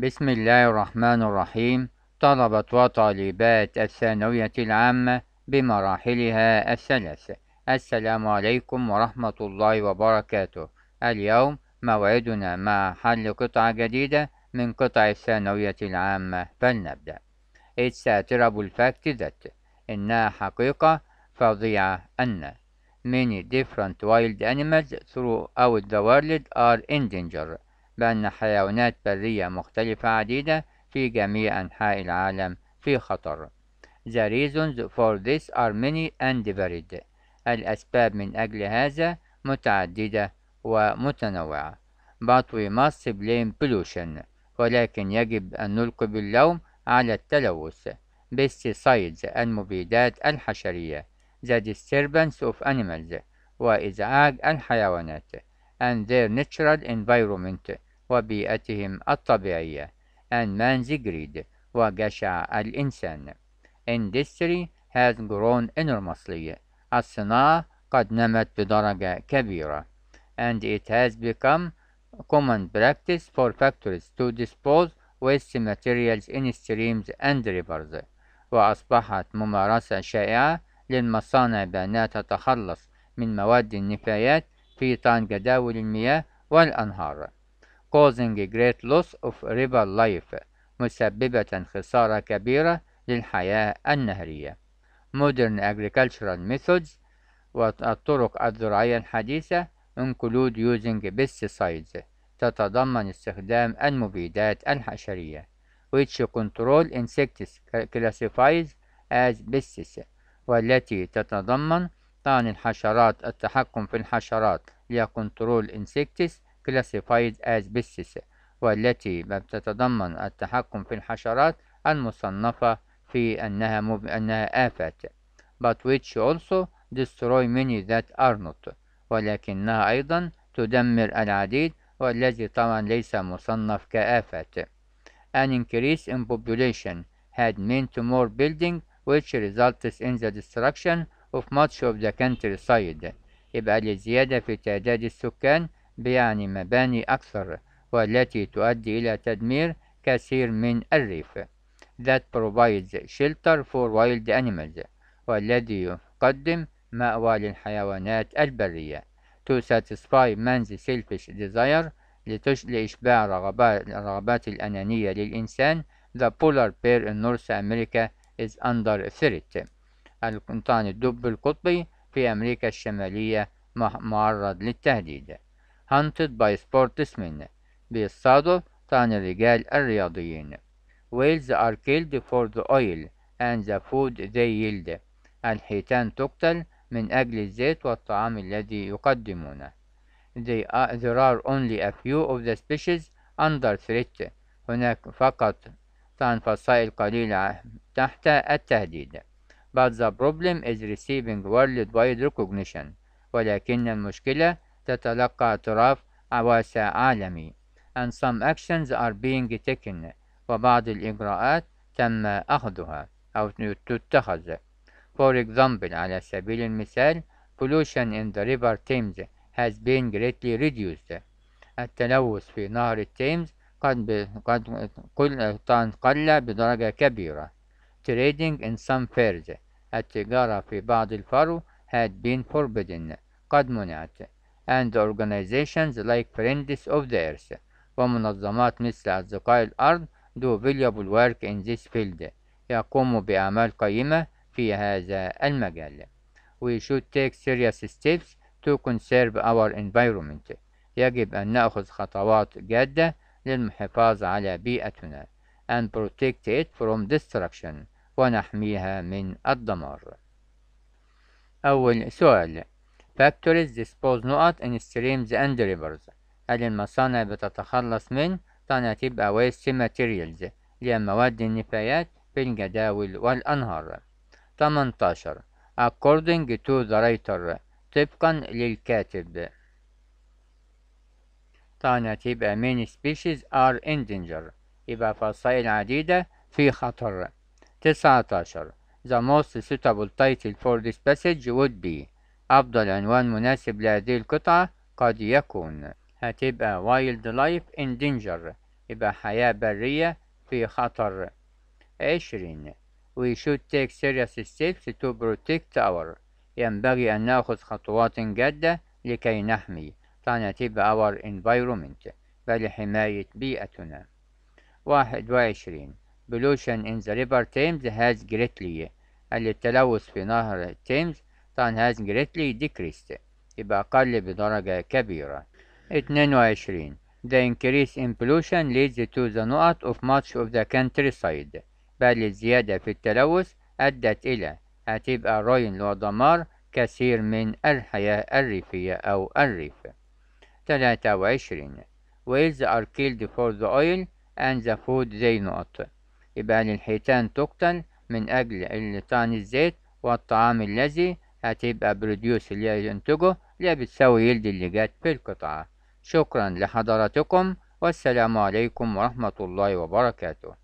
بسم الله الرحمن الرحيم طلبة وطالبات الثانوية العامة بمراحلها الثلاث السلام عليكم ورحمة الله وبركاته اليوم موعدنا مع حل قطعة جديدة من قطع الثانوية العامة فلنبدأ It's a terrible fact that إنها حقيقة فظيعة أن many different wild animals throughout the world are in danger بأن حيوانات برية مختلفة عديدة في جميع أنحاء العالم في خطر. The reasons for this are many and varied. الأسباب من أجل هذا متعددة ومتنوعة. But we must blame pollution. ولكن يجب أن نلقي باللوم على التلوث. Pesticides المبيدات الحشرية. The disturbance of animals. وإزعاج الحيوانات. And their natural environment. وبيئتهم الطبيعية and man's greed وجشع الإنسان. Industry has grown enormously. الصناعة قد نمت بدرجة كبيرة. And it has become common practice for factories to dispose waste materials in streams and rivers. وأصبحت ممارسة شائعة للمصانع بأنها تتخلص من مواد النفايات في طن جداول المياه والأنهار. causing a great loss of river life مسببة خسارة كبيرة للحياة النهرية modern agricultural methods والطرق الزراعية الحديثة include using pesticides تتضمن استخدام المبيدات الحشرية which control insects classifies as pests والتي تتضمن طعن الحشرات التحكم في الحشرات لكنترول insects classified as pests والتي تتضمن التحكم في الحشرات المصنفة في أنها, مب... أنها آفات but which also destroy many that are not ولكنها أيضا تدمر العديد والذي طبعا ليس مصنف كآفات An increase in population had meant more building which results in the destruction of much of the countryside يبقى لزيادة في تعداد السكان بيعني مباني أكثر والتي تؤدي إلى تدمير كثير من الريف that provides shelter for wild animals والذي يقدم مأوى للحيوانات البرية to satisfy man's selfish desire لتش... لإشباع رغبات... الأنانية للإنسان the polar bear in North America is under threat القنطان الدب القطبي في أمريكا الشمالية معرض للتهديد hunted by sportsmen بالصدف عن الرجال الرياضيين whales are killed for the oil and the food they yield الحيتان تقتل من أجل الزيت والطعام الذي يقدمونه they are, there are only a few of the species under threat هناك فقط عن فصائل قليلة تحت التهديد but the problem is receiving worldwide recognition ولكن المشكلة تتلقى اعتراف عواسى عالمي and some actions are being taken وبعض الإجراءات تم أخذها أو تتخذ For example على سبيل المثال pollution in the river Thames has been greatly reduced التلوث في نهر التيمز قد ب... قد قل... قل بدرجة كبيرة trading in some fairs التجارة في بعض الفرو had been forbidden قد منعت and organizations like Friends of the Earth ومنظمات مثل أصدقاء الأرض do valuable work in this field يقوم بأعمال قيمة في هذا المجال We should take serious steps to conserve our environment يجب أن نأخذ خطوات جادة للمحافظة على بيئتنا and protect it from destruction ونحميها من الدمار أول سؤال Factories dispose نقط in streams and rivers قال المصانع بتتخلص من تناتيب تبقى waste materials اللي هي مواد النفايات في الجداول والأنهار 18 according to the writer طبقا للكاتب طعنت تبقى many species are in danger يبقى فصائل عديدة في خطر 19 The most suitable title for this passage would be أفضل عنوان مناسب لهذه القطعة قد يكون هتبقى wild life in danger يبقى حياة برية في خطر عشرين We should take serious steps to protect our ينبغي أن نأخذ خطوات جادة لكي نحمي planet our environment بل حماية بيئتنا واحد وعشرين Pollution in the river Thames has greatly التلوث في نهر تيمز طبعا has greatly decreased يبقى أقل بدرجة كبيرة 22 The increase in pollution leads to the نقط of much of the countryside بل الزيادة في التلوث أدت إلى هتبقى روين ودمار كثير من الحياة الريفية أو الريف 23 Whales are killed for the oil and the food they not يبقى الحيتان تقتل من أجل طعن الزيت والطعام الذي هتبقى بروديوس اللي هينتجه اللي بتساوي يلد اللي جت في القطعة شكرا لحضراتكم والسلام عليكم ورحمة الله وبركاته